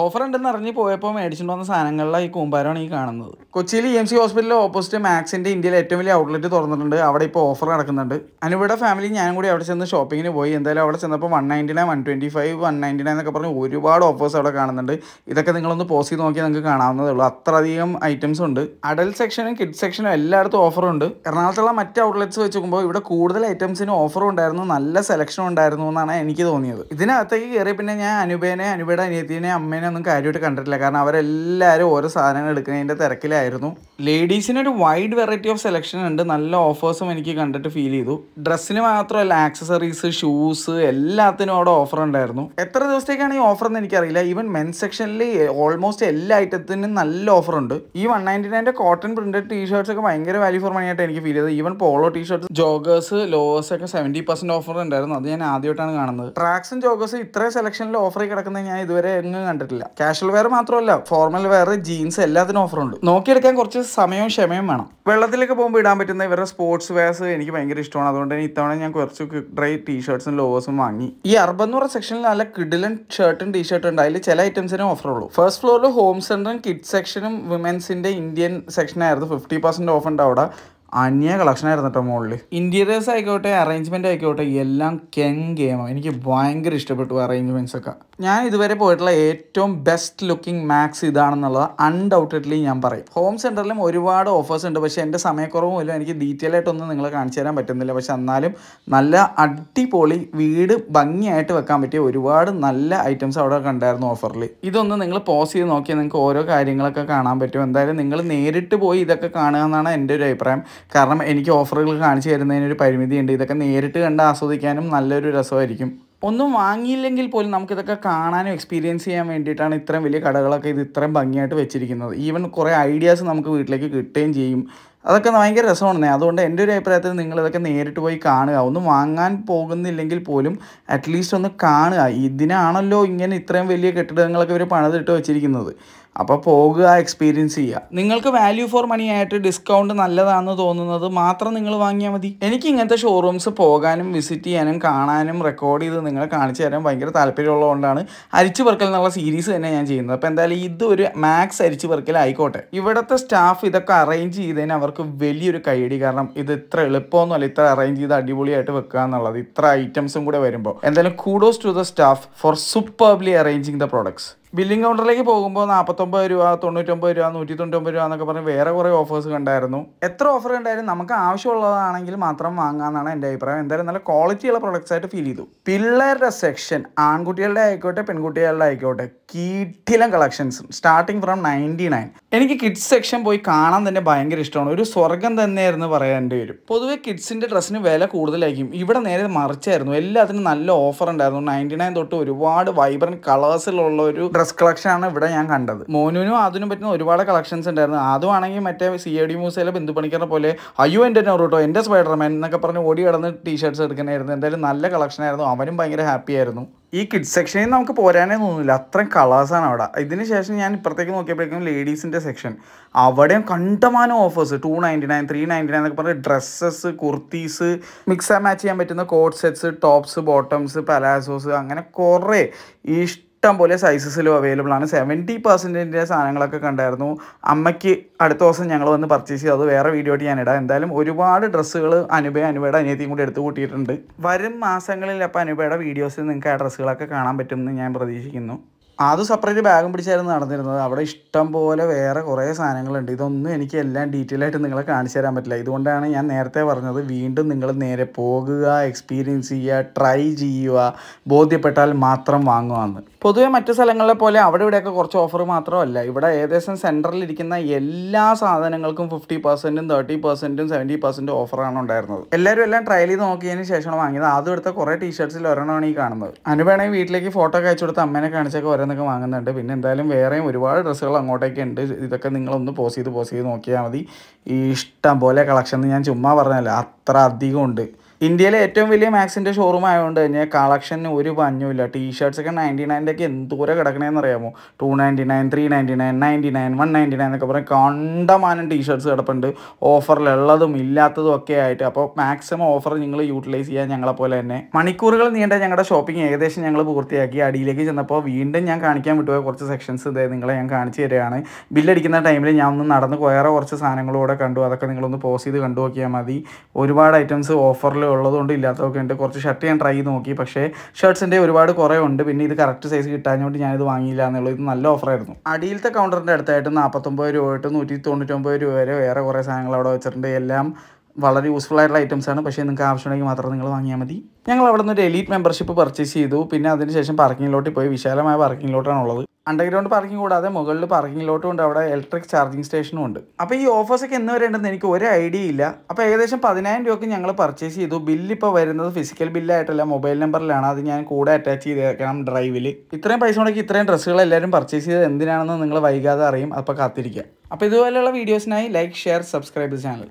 offer ഉണ്ടെന്ന് അറിഞ്ഞ് പോയപ്പോൾ മേടിച്ചിട്ട് വന്ന സാധനങ്ങളിലാണ് ഈ കൂമ്പാരമാണ് ഈ കാണുന്നത് കൊച്ചിയിൽ ഇ എം സി ഹോസ്പിറ്റലിൽ ഓപ്പോസിറ്റ് മാക്സിൻ്റെ ഇന്ത്യയിലെ ഏറ്റവും വലിയ ഔട്ട്ലെറ്റ് തുറന്നിട്ടുണ്ട് അവിടെ ഇപ്പോൾ ഓഫർ നടക്കുന്നുണ്ട് അനുവിടെ ഫാമിലി ഞാനും കൂടി അവിടെ ചെന്ന് ഷോപ്പിങ്ങിന് പോയി എന്തായാലും അവിടെ ചെന്നപ്പോൾ one ninety nine one twenty five one ninety nine എന്നൊക്കെ പറഞ്ഞ് ഒരുപാട് ഓഫേഴ്സ് അവിടെ കാണുന്നുണ്ട് ഇതൊക്കെ നിങ്ങളൊന്ന് പോസ് ചെയ്ത് നോക്കിയാൽ നിങ്ങൾക്ക് കാണാവുന്നതേ ഉള്ളൂ അത്രയധികം ഐറ്റംസ് ഉണ്ട് അഡൽട്ട് സെക്ഷനും കിഡ് സെക്ഷനും എല്ലായിടത്തും ഓഫറുണ്ട് എറണാകുളത്തുള്ള മറ്റ് ഔട്ട്ലെറ്റ്സ് വെച്ച് നോക്കുമ്പോൾ ഇവിടെ കൂടുതൽ ഐറ്റംസിന് ഓഫറും ഉണ്ടായിരുന്നു നല്ല സെലക്ഷനും ഉണ്ടായിരുന്നു എന്നാണ് എനിക്ക് തോന്നിയത് ഇതിനകത്തേക്ക് കയറി പിന്നെ ഞാൻ അനുപേനെ അനുപയുടെ അനിയത്തിനെ അമ്മേനെ ഒന്നും കാര്യമായിട്ട് കണ്ടിട്ടില്ല കാരണം അവരെല്ലാവരും ഓരോ സാധനങ്ങൾ എടുക്കുന്നതിൻ്റെ തിരക്കിലായിരുന്നു ലേഡീസിന് ഒരു വൈഡ് വെറൈറ്റി ഓഫ് സെലക്ഷൻ ഉണ്ട് നല്ല ഓഫേഴ്സും എനിക്ക് കണ്ടിട്ട് ഫീൽ ചെയ്തു ഡ്രസ്സിന് മാത്രമല്ല ആക്സസറീസ് ഷൂസ് എല്ലാത്തിനും അവിടെ ഓഫർ ഉണ്ടായിരുന്നു എത്ര ദിവസത്തേക്കാണ് ഈ ഓഫർ എന്ന് എനിക്കറിയില്ല ഈവൻ മെൻ സെക്ഷനിൽ ഓൾമോസ്റ്റ് എല്ലാ ഐറ്റത്തിനും നല്ല ഓഫർ ഉണ്ട് ഈ വൺ നയൻറ്റി നയൻ്റെ കോട്ടൺ പ്രിൻറ്റഡ് ടീ ഷർട്ട്സ് ഒക്കെ ഭയങ്കര വാല്യൂ ഫോർ മണി ആയിട്ട് എനിക്ക് ഫീൽ ചെയ്തത് even polo T shirts joggers lowers ഒക്കെ സെവൻറ്റി പെർസെൻറ്റ് ഓഫർ ഉണ്ടായിരുന്നു അത് ഞാൻ ആദ്യമായിട്ടാണ് കാണുന്നത് ട്രാക്സും ജോഗേഴ്സും ഇത്ര സെലക്ഷനിൽ ഓഫറിൽ കിടക്കുന്നത് ഞാൻ ഇതുവരെ എങ്ങും കണ്ടിട്ടില്ല പറ്റില്ല കാഷ്വൽ വെയർ മാത്രമല്ല ഫോർമൽ വെയർ ജീൻസ് എല്ലാത്തിനും ഓഫറുണ്ട് നോക്കിയെടുക്കാൻ കുറച്ച് സമയവും ക്ഷമയും വേണം വെള്ളത്തിലേക്ക് പോകുമ്പോൾ ഇടാൻ പറ്റുന്ന ഇവരുടെ സ്പോർട്സ് വെയർസ് എനിക്ക് ഭയങ്കര ഇഷ്ടമാണ് അതുകൊണ്ട് തന്നെ ഇത്തവണ ഞാൻ കുറച്ച് ഡ്രൈ ഷർട്ട്സും ലോവേഴ്സും വാങ്ങി ഈ അറുപന്നൂറ് സെക്ഷനിൽ നല്ല കിഡിലൻ ഷർട്ടും ടീഷർട്ടും ഉണ്ട് അതിൽ ചില ഐറ്റംസിനും ഓഫറുള്ളൂ ഫസ്റ്റ് ഫ്ലോറിൽ ഹോം സെന്ററും കിഡ് സെക്ഷനും വിമൻസിൻ്റെ ഇന്ത്യൻ സെക്ഷനായിരുന്നു ഫിഫ്റ്റി പെർസെന്റ് ഓഫ് ഉണ്ട് അവിടെ അന്യ കളക്ഷൻ ആയിരുന്നു കേട്ടോ മുകളിൽ ഇൻറ്റീരിയേഴ്സ് ആയിക്കോട്ടെ അറേഞ്ച്മെൻ്റ് ആയിക്കോട്ടെ എല്ലാം കെൻ ഗെയിമാണ് എനിക്ക് ഭയങ്കര ഇഷ്ടപ്പെട്ടു അറേഞ്ച്മെൻറ്റ്സ് ഒക്കെ ഞാൻ ഇതുവരെ പോയിട്ടുള്ള ഏറ്റവും ബെസ്റ്റ് ലുക്കിംഗ് മാക്സ് ഇതാണെന്നുള്ളത് അൺഡൗട്ടഡ്ലി ഞാൻ പറയും ഹോം സെൻറ്ററിലും ഒരുപാട് ഓഫേഴ്സ് ഉണ്ട് പക്ഷേ എൻ്റെ സമയക്കുറവ് മൂലം എനിക്ക് ഡീറ്റെയിൽ ആയിട്ടൊന്നും നിങ്ങളെ കാണിച്ചു തരാൻ പറ്റുന്നില്ല പക്ഷെ എന്നാലും നല്ല അടിപൊളി വീട് ഭംഗിയായിട്ട് വെക്കാൻ പറ്റിയ ഒരുപാട് നല്ല ഐറ്റംസ് അവിടെ കണ്ടായിരുന്നു ഓഫറിൽ ഇതൊന്ന് നിങ്ങൾ പോസ് ചെയ്ത് നോക്കിയാൽ നിങ്ങൾക്ക് ഓരോ കാര്യങ്ങളൊക്കെ കാണാൻ പറ്റും എന്തായാലും നിങ്ങൾ നേരിട്ട് പോയി ഇതൊക്കെ കാണുക എന്നാണ് എൻ്റെ ഒരു അഭിപ്രായം കാരണം എനിക്ക് ഓഫറുകൾ കാണിച്ചു തരുന്നതിനൊരു പരിമിതിയുണ്ട് ഇതൊക്കെ നേരിട്ട് കണ്ട് ആസ്വദിക്കാനും നല്ലൊരു രസമായിരിക്കും ഒന്നും വാങ്ങിയില്ലെങ്കിൽ പോലും നമുക്കിതൊക്കെ കാണാനും എക്സ്പീരിയൻസ് ചെയ്യാൻ വേണ്ടിയിട്ടാണ് ഇത്രയും വലിയ കടകളൊക്കെ ഇത് ഇത്രയും ഭംഗിയായിട്ട് വെച്ചിരിക്കുന്നത് ഈവൻ കുറേ ഐഡിയാസ് നമുക്ക് വീട്ടിലേക്ക് കിട്ടുകയും ചെയ്യും അതൊക്കെ ഭയങ്കര രസമാണ് അതുകൊണ്ട് എൻ്റെ ഒരു അഭിപ്രായത്തിൽ നിങ്ങൾ നേരിട്ട് പോയി കാണുക ഒന്നും വാങ്ങാൻ പോകുന്നില്ലെങ്കിൽ പോലും അറ്റ്ലീസ്റ്റ് ഒന്ന് കാണുക ഇതിനാണല്ലോ ഇങ്ങനെ ഇത്രയും വലിയ കെട്ടിടങ്ങളൊക്കെ ഇവർ പണിതിട്ട് വെച്ചിരിക്കുന്നത് അപ്പോൾ പോകുക എക്സ്പീരിയൻസ് ചെയ്യുക നിങ്ങൾക്ക് വാല്യൂ ഫോർ മണി ആയിട്ട് ഡിസ്കൗണ്ട് നല്ലതാണെന്ന് തോന്നുന്നത് മാത്രം നിങ്ങൾ വാങ്ങിയാൽ മതി എനിക്ക് ഇങ്ങനത്തെ ഷോറൂംസ് പോകാനും വിസിറ്റ് ചെയ്യാനും കാണാനും റെക്കോർഡ് ചെയ്ത് നിങ്ങളെ കാണിച്ചു തരാൻ ഭയങ്കര താല്പര്യമുള്ളതുകൊണ്ടാണ് അരിച്ചു പെറുക്കൽ എന്നുള്ള സീരീസ് തന്നെ ഞാൻ ചെയ്യുന്നത് അപ്പോൾ എന്തായാലും ഇത് ഒരു മാക്സ് അരിച്ചു പെറുക്കലായിക്കോട്ടെ ഇവിടുത്തെ സ്റ്റാഫ് ഇതൊക്കെ അറേഞ്ച് ചെയ്തതിന് അവർക്ക് വലിയൊരു കൈയടി കാരണം ഇത് ഇത്ര എളുപ്പമൊന്നുമല്ല ഇത്ര അറേഞ്ച് ചെയ്ത് അടിപൊളിയായിട്ട് വെക്കുക എന്നുള്ളത് ഇത്ര ഐറ്റംസും കൂടെ വരുമ്പോൾ എന്തായാലും kudos to the staff for superbly arranging the products billing കൗണ്ടറിലേക്ക് പോകുമ്പോൾ നാൽപ്പത്തൊമ്പത് രൂപ തൊണ്ണൂറ്റൊമ്പത് രൂപ നൂറ്റി തൊണ്ണൂറ്റൊമ്പത് രൂപ എന്നൊക്കെ പറഞ്ഞ് വേറെ കുറേ ഓഫേഴ്സ് കണ്ടായിരുന്നു എത്ര ഓഫർ ഉണ്ടായാലും നമുക്ക് ആവശ്യമുള്ളതാണെങ്കിൽ മാത്രം വാങ്ങാമെന്നാണ് എൻ്റെ അഭിപ്രായം എന്തായാലും നല്ല ക്വാളിറ്റിയുള്ള പ്രൊഡക്ട്സ് ആയിട്ട് ഫീൽ ചെയ്തു പിള്ളേരുടെ സെക്ഷൻ ആൺകുട്ടികളുടെ ആയിക്കോട്ടെ പെൺകുട്ടികളുടെ ആയിക്കോട്ടെ കീട്ടിലം collections starting from ninety nine എനിക്ക് കിഡ്സ് സെക്ഷൻ പോയി കാണാൻ തന്നെ ഭയങ്കര ഇഷ്ടമാണ് ഒരു സ്വർഗം തന്നെയായിരുന്നു പറയേണ്ടി വരും പൊതുവേ കിഡ്സിൻ്റെ ഡ്രസ്സിന് വില കൂടുതലായിരിക്കും ഇവിടെ നേരെ മറിച്ചായിരുന്നു എല്ലാത്തിനും നല്ല ഓഫർ ഉണ്ടായിരുന്നു നയൻറ്റി നയൻ തൊട്ട് ഒരുപാട് വൈബ്രൻറ്റ് കളേഴ്സിലുള്ള ഒരു ഡ്രസ് കളക്ഷനാണ് ഇവിടെ ഞാൻ കണ്ടത് മോനുനും അതിനും പറ്റുന്ന ഒരുപാട് കളക്ഷൻസ് ഉണ്ടായിരുന്നു അതുവാണെങ്കിൽ മറ്റേ സി എ ഡി മ്യൂസിയിലെ ബന്ധുപ്പണിക്കാരെ പോലെ അയ്യോ എൻ്റെ നോറൂട്ടോ എൻ്റെ സ്പൈഡർമാൻ എന്നൊക്കെ പറഞ്ഞ് ഓടി കടന്ന് ടീഷർട്ട്സ് എടുക്കണമായിരുന്നു എന്തായാലും നല്ല കളക്ഷനായിരുന്നു അവനും ഭയങ്കര ഹാപ്പി ആയിരുന്നു ഈ കിഡ് സെക്ഷനിൽ നമുക്ക് പോരാനേ തോന്നുന്നില്ല അത്രയും കളേഴ്സാണ് അവിടെ ഇതിന് ശേഷം ഞാൻ ഇപ്പുറത്തേക്ക് നോക്കിയപ്പോഴേക്കും ലേഡീസിൻ്റെ സെക്ഷൻ അവിടെയും കണ്ടമാനം offers two ninety nine three ninety nine എന്നൊക്കെ പറഞ്ഞ dresses kurtis mix and match ചെയ്യാൻ പറ്റുന്ന coat sets tops bottoms palazzos അങ്ങനെ കുറേ ഇഷ്ടം ഇഷ്ടം പോലെ സൈസസിലും അവൈലബിൾ ആണ് സെവൻറ്റി പെർസെൻറ്റിൻ്റെ സാധനങ്ങളൊക്കെ കണ്ടായിരുന്നു അമ്മയ്ക്ക് അടുത്ത ദിവസം ഞങ്ങൾ വന്ന് പർച്ചേസ് ചെയ്തു അത് വേറെ വീഡിയോ ഞാൻ ഇടാം എന്തായാലും ഒരുപാട് ഡ്രസ്സുകൾ അനുപയ അനുപയുടെ അനിയത്തിയും കൂടി എടുത്തു കൂട്ടിയിട്ടുണ്ട് വരും മാസങ്ങളിൽ അപ്പോൾ അനുപയുടെ വീഡിയോസിൽ നിങ്ങൾക്ക് ആ ഡ്രസ്സുകളൊക്കെ കാണാൻ പറ്റുമെന്ന് ഞാൻ പ്രതീക്ഷിക്കുന്നു അത് സെപ്പറേറ്റ് ബാഗും പിടിച്ചായിരുന്നു നടന്നിരുന്നത് അവിടെ ഇഷ്ടം പോലെ വേറെ കുറേ സാധനങ്ങളുണ്ട് ഇതൊന്നും എനിക്ക് എല്ലാം ഡീറ്റെയിൽ ആയിട്ട് നിങ്ങളെ കാണിച്ചു തരാൻ പറ്റില്ല ഇതുകൊണ്ടാണ് ഞാൻ നേരത്തെ പറഞ്ഞത് വീണ്ടും നിങ്ങൾ നേരെ പോകുക എക്സ്പീരിയൻസ് ചെയ്യുക ട്രൈ ചെയ്യുക ബോധ്യപ്പെട്ടാൽ മാത്രം വാങ്ങുവാന്ന് പൊതുവെ മറ്റു സ്ഥലങ്ങളിലെ പോലെ അവിടെ ഇവിടെയൊക്കെ കുറച്ച് ഓഫർ മാത്രമല്ല ഇവിടെ ഏകദേശം സെൻറ്ററിൽ ഇരിക്കുന്ന എല്ലാ സാധനങ്ങൾക്കും ഫിഫ്റ്റി പെർസെൻറ്റും തേർട്ടി പെർസെൻറ്റും സെവൻറ്റി പെർസെൻറ്റും ഓഫറാണ് ഉണ്ടായിരുന്നത് എല്ലാവരും എല്ലാം ട്രയൽ ചെയ്ത് നോക്കിയതിന് ശേഷമാണ് വാങ്ങിയത് ആദ്യം എടുത്ത കുറേ ടീഷർട്സിൽ ഒരെണ്ണമാണ് ഈ കാണുന്നത് അനുവേണമെങ്കിൽ വീട്ടിലേക്ക് ഫോട്ടോ ഒക്കെ അയച്ചു കൊടുത്ത് അമ്മേനെ കാണിച്ചൊക്കെ എന്നൊക്കെ വാങ്ങുന്നുണ്ട് പിന്നെ എന്തായാലും വേറെയും ഒരുപാട് ഡ്രസ്സുകൾ അങ്ങോട്ടേക്ക് ഉണ്ട് ഇതൊക്കെ നിങ്ങളൊന്ന് പോസ് ചെയ്ത് പോസ് ചെയ്ത് നോക്കിയാൽ മതി ഈ ഇഷ്ടം പോലെ കളക്ഷൻ ഞാൻ ചുമ്മാ പറഞ്ഞല്ലോ അത്ര അധികം ഉണ്ട് ഇന്ത്യയിലെ ഏറ്റവും വലിയ മാക്സിൻ്റെ ഷോറൂം ആയതുകൊണ്ട് തന്നെ കളക്ഷന് ഒരു പഞ്ഞുമില്ല ടീഷർട്ട്സൊക്കെ നയൻറ്റി നയൻ്റെ ഒക്കെ എന്തോരം കിടക്കണേന്ന് അറിയാമോ two ninety nine three ninety nine ninety nine one ninety nine എന്നൊക്കെ പറഞ്ഞാൽ കണ്ടമാനം ടീഷർട്ട്സ് കിടപ്പുണ്ട് ഓഫറിലുള്ളതും ഇല്ലാത്തതും ഒക്കെ ആയിട്ട് അപ്പോൾ മാക്സിമം ഓഫർ നിങ്ങൾ യൂട്ടിലൈസ് ചെയ്യാൻ ഞങ്ങളെ പോലെ തന്നെ മണിക്കൂറുകൾ നീണ്ട ഞങ്ങളുടെ ഷോപ്പിംഗ് ഏകദേശം ഞങ്ങൾ പൂർത്തിയാക്കി അടിയിലേക്ക് ചെന്നപ്പോൾ വീണ്ടും ഞാൻ കാണിക്കാൻ വിട്ടുപോയ കുറച്ച് സെക്ഷൻസ് ഇതേ നിങ്ങളെ ഞാൻ കാണിച്ചു തരികയാണ് ബില്ലടിക്കുന്ന ടൈമിൽ ഞാൻ ഒന്ന് നടന്ന് വേറെ കുറച്ച് സാധനങ്ങളൂടെ കണ്ടു അതൊക്കെ നിങ്ങളൊന്ന് പോസ് ചെയ്ത് കണ്ടു നോക്കിയാൽ മതി ഒരുപാട് ഐറ്റംസ് ഓഫറിൽ ഉള്ളതുകൊണ്ട് ഇല്ലാത്തതൊക്കെ ഉണ്ട് കുറച്ച് ഷർട്ട് ഞാൻ ട്രൈ ചെയ്ത് നോക്കി പക്ഷേ ഷർട്ട്സിൻ്റെ ഒരുപാട് കുറേ ഉണ്ട് പിന്നെ ഇത് കറക്റ്റ് സൈസ് കിട്ടാഞ്ഞുകൊണ്ട് ഞാനിത് വാങ്ങിയില്ല എന്നുള്ളത് ഇത് നല്ല ഓഫറായിരുന്നു അടിയിലത്തെ കൗണ്ടറിൻ്റെ അടുത്തായിട്ട് നാൽപ്പത്തൊമ്പത് രൂപ തൊട്ട് നൂറ്റി തൊണ്ണൂറ്റൊമ്പത് രൂപ വരെ വേറെ കുറേ സാധനങ്ങൾ അവിടെ വെച്ചിട്ടുണ്ട് എല്ലാം വളരെ യൂസ്ഫുൾ ആയിട്ടുള്ള ഐറ്റംസ് ആണ് പക്ഷേ നിങ്ങൾക്ക് ആവശ്യമുണ്ടെങ്കിൽ മാത്രം നിങ്ങൾ വാങ്ങിയാൽ മതി ഞങ്ങൾ അവിടെ നിന്ന് ഒരു എലീറ്റ് മെമ്പർഷിപ്പ് പർച്ചേസ് ചെയ്തു പിന്നെ അതിനുശേഷം ലോട്ടിൽ പോയി വിശാലമായ പാർക്കിംഗ് ഉള്ളത് അണ്ടർഗ്രൗണ്ട് പാർക്കിംഗ് കൂടാതെ മുകളിൽ പാർക്കിങ്ങിലോട്ടും ഉണ്ട് അവിടെ ഇലക്ട്രിക് ചാർജിങ് സ്റ്റേഷനും ഉണ്ട് അപ്പോൾ ഈ ഓഫേഴ്സൊക്കെ എന്ന് വരെ എനിക്ക് ഒരു ഐഡിയ ഇല്ല അപ്പോൾ ഏകദേശം പതിനായിരം രൂപയ്ക്ക് ഞങ്ങൾ പർച്ചേസ് ചെയ്തു ബില്ലിപ്പോൾ വരുന്നത് ഫിസിക്കൽ ബില്ലായിട്ടല്ല മൊബൈൽ നമ്പറിലാണ് അത് ഞാൻ കൂടെ അറ്റാച്ച് ചെയ്തേക്കണം ഡ്രൈവിൽ ഇത്രയും പൈസ മുടക്കി ഇത്രയും ഡ്രസ്സുകൾ എല്ലാവരും പർച്ചേസ് ചെയ്ത് എന്തിനാണെന്ന് നിങ്ങൾ വൈകാതെ അറിയും അപ്പോൾ കാത്തിരിക്കുക അപ്പോൾ ഇതുപോലെയുള്ള വീഡിയോസിനായി ലൈക്ക് ഷെയർ സബ്സ്ക്രൈബ് ചാനൽ